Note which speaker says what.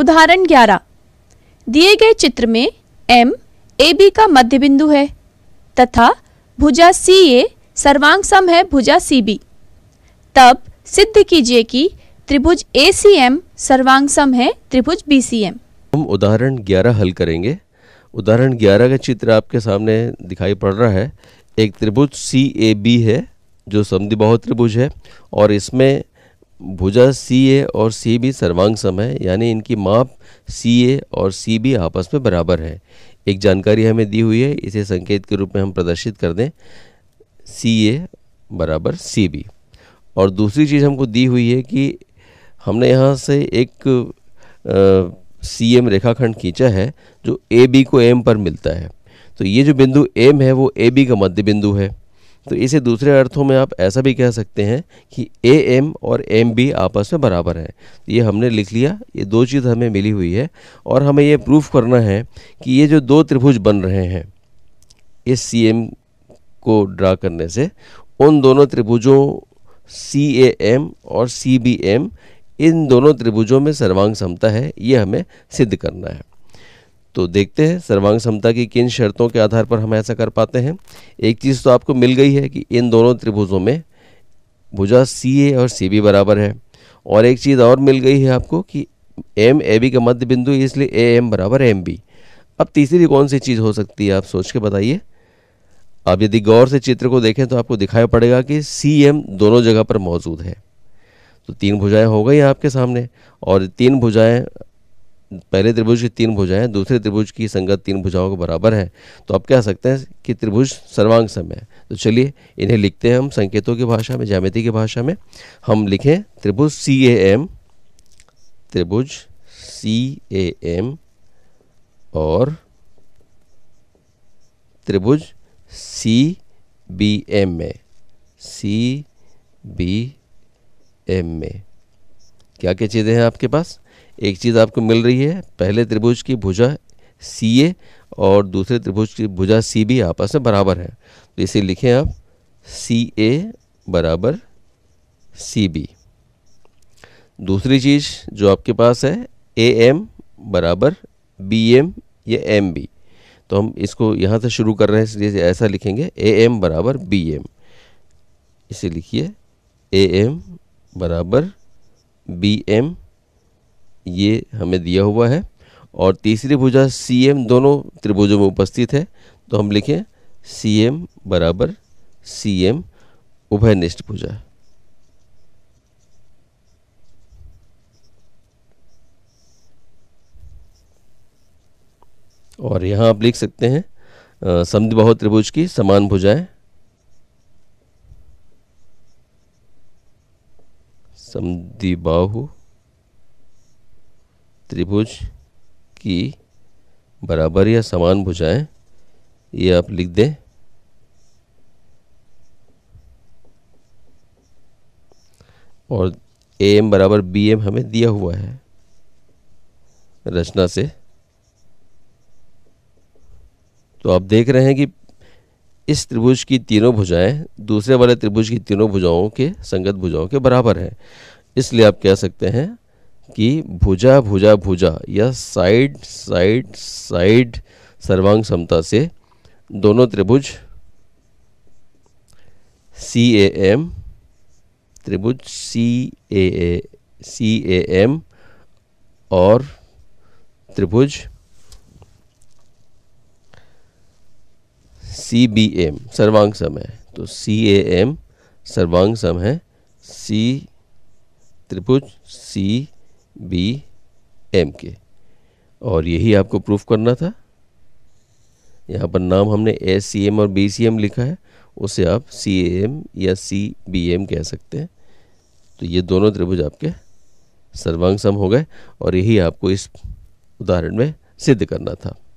Speaker 1: उदाहरण 11 दिए गए चित्र में M AB का मध्य बिंदु है तथा भुजा CA सर्वांग सम है भुजा CB तब सिद्ध कीजिए कि त्रिभुज ACM सर्वांग सम है त्रिभुज BCM हम उदाहरण 11 हल करेंगे उदाहरण 11 का चित्र आपके सामने दिखाई पड़ रहा है एक त्रिभुज CAB है जो समदिबाहु त्रिभुज है और इसमें भुजा सी ए और सी बी सर्वांग सम है यानी इनकी माप सी ए और सी बी आपस में बराबर है एक जानकारी हमें दी हुई है इसे संकेत के रूप में हम प्रदर्शित कर दें सी ए बराबर सी बी और दूसरी चीज़ हमको दी हुई है कि हमने यहाँ से एक सी एम रेखाखंड खींचा है जो ए बी को एम पर मिलता है तो ये जो बिंदु एम है वो ए बी का मध्य बिंदु है तो इसे दूसरे अर्थों में आप ऐसा भी कह सकते हैं कि ए एम और एम बी आपस में बराबर है ये हमने लिख लिया ये दो चीज़ हमें मिली हुई है और हमें ये प्रूफ करना है कि ये जो दो त्रिभुज बन रहे हैं इस सी एम को ड्रा करने से उन दोनों त्रिभुजों सी ए एम और सी बी एम इन दोनों त्रिभुजों में सर्वांग समता है ये हमें सिद्ध करना है तो देखते हैं सर्वांग समता की किन शर्तों के आधार पर हम ऐसा कर पाते हैं एक चीज़ तो आपको मिल गई है कि इन दोनों त्रिभुजों में भुजा सी ए और सी बी बराबर है और एक चीज़ और मिल गई है आपको कि एम ए बी का मध्य बिंदु इसलिए ए एम बराबर एम बी अब तीसरी कौन सी चीज़ हो सकती है आप सोच के बताइए अब यदि गौर से चित्र को देखें तो आपको दिखाई पड़ेगा कि सी एम दोनों जगह पर मौजूद है तो तीन भुजाएं हो गई आपके सामने और तीन भुजाएं पहले त्रिभुज की तीन भुजाएं दूसरे त्रिभुज की संगत तीन भुजाओं के बराबर है तो आप कह सकते हैं कि त्रिभुज सर्वांग सम है तो चलिए इन्हें लिखते हैं हम संकेतों की भाषा में ज्यामिति की भाषा में हम लिखें त्रिभुज सी ए एम त्रिभुज सी ए एम और त्रिभुज सी बी एम में सी बी एम में क्या क्या चीज़ें हैं आपके पास एक चीज़ आपको मिल रही है पहले त्रिभुज की भुजा सी ए और दूसरे त्रिभुज की भुजा सी बी आपस में बराबर है तो इसे लिखें आप सी ए बराबर सी बी दूसरी चीज़ जो आपके पास है ए एम बराबर बी एम या एम बी तो हम इसको यहाँ से शुरू कर रहे हैं इसलिए ऐसा लिखेंगे ए एम बराबर बी एम इसे लिखिए ए एम बराबर बी एम ये हमें दिया हुआ है और तीसरी भुजा सी एम दोनों त्रिभुजों में उपस्थित है तो हम लिखें सी एम बराबर सी एम उभयनिष्ठ भुजा और यहाँ आप लिख सकते हैं समद्विबाहु त्रिभुज की समान भुजाएं समिबाहु त्रिभुज की बराबर या समान भुजाएं ये आप लिख दें और ए एम बराबर बी एम हमें दिया हुआ है रचना से तो आप देख रहे हैं कि इस त्रिभुज की तीनों भुजाएं दूसरे वाले त्रिभुज की तीनों भुजाओं के संगत भुजाओं के बराबर हैं इसलिए आप कह सकते हैं कि भुजा भुजा भुजा या साइड साइड साइड सर्वांग समता से दोनों त्रिभुज सी ए एम त्रिभुज सी ए ए सी ए एम और त्रिभुज सी बी एम सर्वांग सम है तो सी ए एम सर्वांग सम है सी त्रिभुज सी बी एम के और यही आपको प्रूफ करना था यहाँ पर नाम हमने एस सी एम और बी सी एम लिखा है उसे आप सी एम या सी बी एम कह सकते हैं तो ये दोनों त्रिभुज आपके सर्वांग सम हो गए और यही आपको इस उदाहरण में सिद्ध करना था